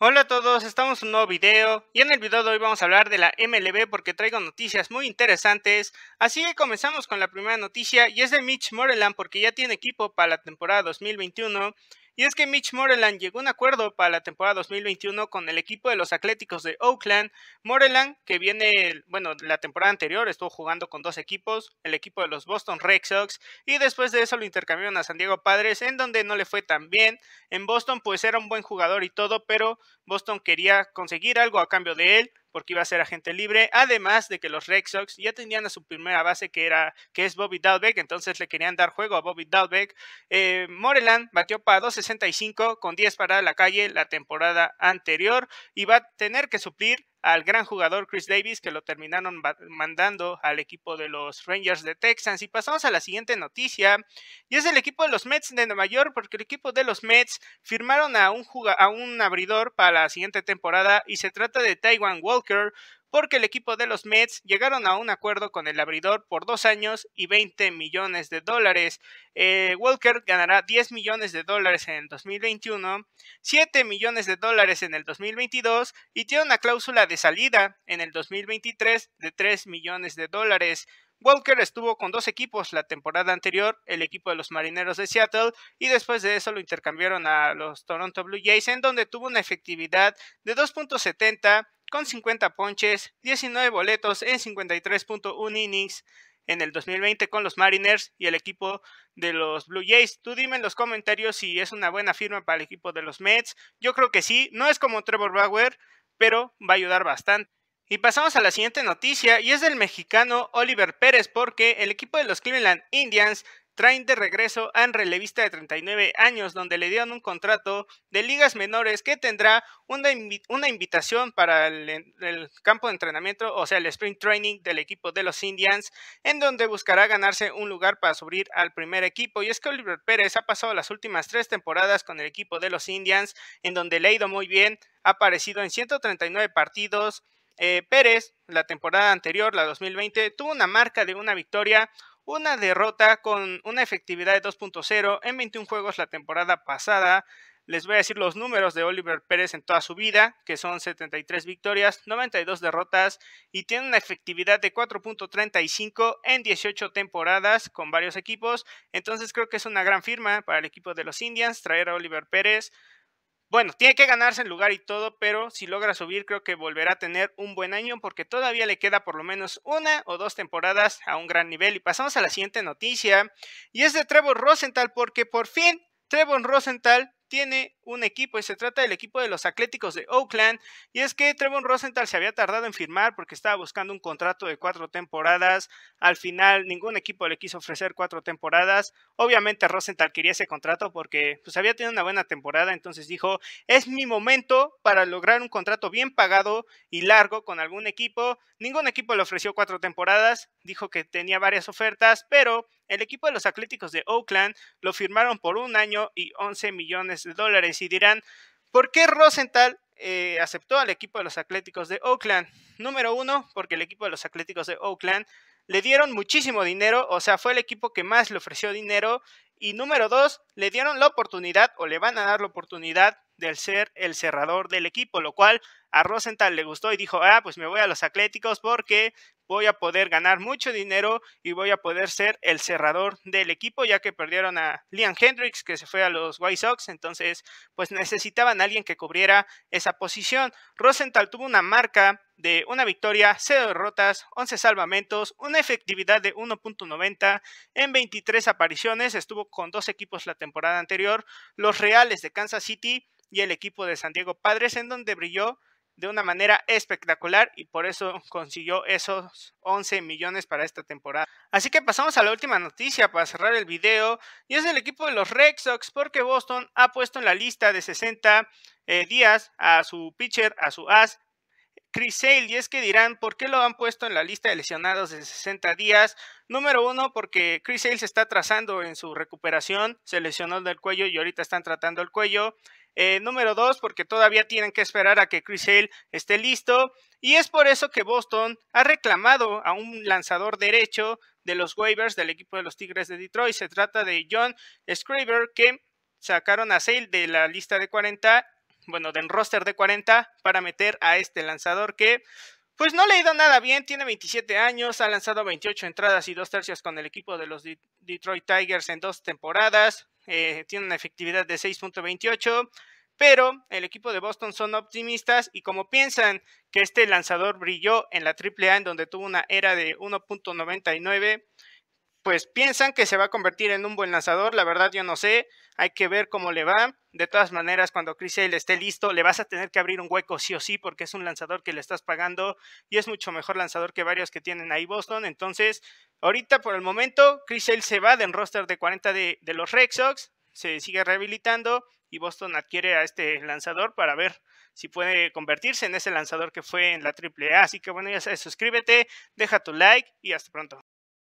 Hola a todos, estamos en un nuevo video y en el video de hoy vamos a hablar de la MLB porque traigo noticias muy interesantes. Así que comenzamos con la primera noticia y es de Mitch Moreland porque ya tiene equipo para la temporada 2021. Y es que Mitch Moreland llegó a un acuerdo para la temporada 2021 con el equipo de los Atléticos de Oakland. Moreland, que viene, bueno, la temporada anterior estuvo jugando con dos equipos, el equipo de los Boston Red Sox, y después de eso lo intercambiaron a San Diego Padres, en donde no le fue tan bien. En Boston, pues era un buen jugador y todo, pero Boston quería conseguir algo a cambio de él porque iba a ser agente libre, además de que los Red Sox ya tenían a su primera base que era que es Bobby Dalbeck, entonces le querían dar juego a Bobby Dalbeck. Eh, Moreland batió para 2.65 con 10 para la calle la temporada anterior y va a tener que suplir al gran jugador Chris Davis, que lo terminaron mandando al equipo de los Rangers de Texas. Y pasamos a la siguiente noticia, y es el equipo de los Mets de Nueva York, porque el equipo de los Mets firmaron a un, a un abridor para la siguiente temporada, y se trata de Taiwan Walker, porque el equipo de los Mets llegaron a un acuerdo con el abridor por dos años y 20 millones de dólares. Eh, Walker ganará 10 millones de dólares en el 2021, 7 millones de dólares en el 2022 y tiene una cláusula de salida en el 2023 de 3 millones de dólares. Walker estuvo con dos equipos la temporada anterior, el equipo de los Marineros de Seattle, y después de eso lo intercambiaron a los Toronto Blue Jays, en donde tuvo una efectividad de 2.70 con 50 ponches, 19 boletos en 53.1 innings en el 2020 con los Mariners y el equipo de los Blue Jays. Tú dime en los comentarios si es una buena firma para el equipo de los Mets. Yo creo que sí, no es como Trevor Bauer, pero va a ayudar bastante. Y pasamos a la siguiente noticia y es del mexicano Oliver Pérez porque el equipo de los Cleveland Indians traen de regreso a relevista de 39 años, donde le dieron un contrato de ligas menores que tendrá una, invitación para el, campo de entrenamiento, o sea, el sprint training del equipo de los Indians, en donde buscará ganarse un lugar para subir al primer equipo. Y es que Oliver Pérez ha pasado las últimas tres temporadas con el equipo de los Indians, en donde le ha ido muy bien, ha aparecido en 139 partidos. Eh, Pérez, la temporada anterior, la 2020, tuvo una marca de una victoria, una derrota con una efectividad de 2.0 en 21 juegos la temporada pasada. Les voy a decir los números de Oliver Pérez en toda su vida, que son 73 victorias, 92 derrotas y tiene una efectividad de 4.35 en 18 temporadas con varios equipos. Entonces creo que es una gran firma para el equipo de los Indians traer a Oliver Pérez. Bueno, tiene que ganarse el lugar y todo, pero si logra subir creo que volverá a tener un buen año porque todavía le queda por lo menos una o dos temporadas a un gran nivel. Y pasamos a la siguiente noticia y es de Trevor Rosenthal porque por fin Trevor Rosenthal tiene un equipo y se trata del equipo de los Atléticos de Oakland. Y es que Trevor Rosenthal se había tardado en firmar porque estaba buscando un contrato de cuatro temporadas. Al final ningún equipo le quiso ofrecer cuatro temporadas. Obviamente Rosenthal quería ese contrato porque pues, había tenido una buena temporada, entonces dijo, es mi momento para lograr un contrato bien pagado y largo con algún equipo. Ningún equipo le ofreció cuatro temporadas, dijo que tenía varias ofertas, pero el equipo de los Atléticos de Oakland lo firmaron por un año y 11 millones de dólares y dirán, ¿por qué Rosenthal eh, aceptó al equipo de los Atléticos de Oakland? Número uno, porque el equipo de los Atléticos de Oakland le dieron muchísimo dinero, o sea, fue el equipo que más le ofreció dinero. Y número dos, le dieron la oportunidad o le van a dar la oportunidad de ser el cerrador del equipo, lo cual a Rosenthal le gustó y dijo, ah, pues me voy a los Atléticos porque voy a poder ganar mucho dinero y voy a poder ser el cerrador del equipo, ya que perdieron a Liam Hendricks, que se fue a los White Sox, entonces pues necesitaban a alguien que cubriera esa posición. Rosenthal tuvo una marca de una victoria, cero derrotas, 11 salvamentos, una efectividad de 1.90 en 23 apariciones, estuvo con dos equipos la temporada anterior, los Reales de Kansas City y el equipo de San Diego Padres, en donde brilló de una manera espectacular y por eso consiguió esos 11 millones para esta temporada. Así que pasamos a la última noticia para cerrar el video y es el equipo de los Red Sox porque Boston ha puesto en la lista de 60 eh, días a su pitcher, a su as, Chris Sale, y es que dirán por qué lo han puesto en la lista de lesionados de 60 días. Número uno, porque Chris Sale se está trazando en su recuperación, se lesionó del cuello y ahorita están tratando el cuello. Eh, número dos, porque todavía tienen que esperar a que Chris Hale esté listo. Y es por eso que Boston ha reclamado a un lanzador derecho de los waivers del equipo de los Tigres de Detroit. Se trata de John Scraver, que sacaron a Sale de la lista de 40, bueno, del roster de 40, para meter a este lanzador que pues no le ha ido nada bien, tiene 27 años, ha lanzado 28 entradas y dos tercios con el equipo de los Detroit Tigers en dos temporadas. Eh, tiene una efectividad de 6.28, pero el equipo de Boston son optimistas y como piensan que este lanzador brilló en la AAA en donde tuvo una era de 1.99, pues piensan que se va a convertir en un buen lanzador. La verdad, yo no sé. Hay que ver cómo le va. De todas maneras, cuando Chris Hale esté listo, le vas a tener que abrir un hueco sí o sí, porque es un lanzador que le estás pagando y es mucho mejor lanzador que varios que tienen ahí Boston. Entonces, ahorita por el momento, Chris Hale se va del roster de 40 de, los Red Sox, se sigue rehabilitando y Boston adquiere a este lanzador para ver si puede convertirse en ese lanzador que fue en la AAA. Así que bueno, ya sabes, suscríbete, deja tu like y hasta pronto.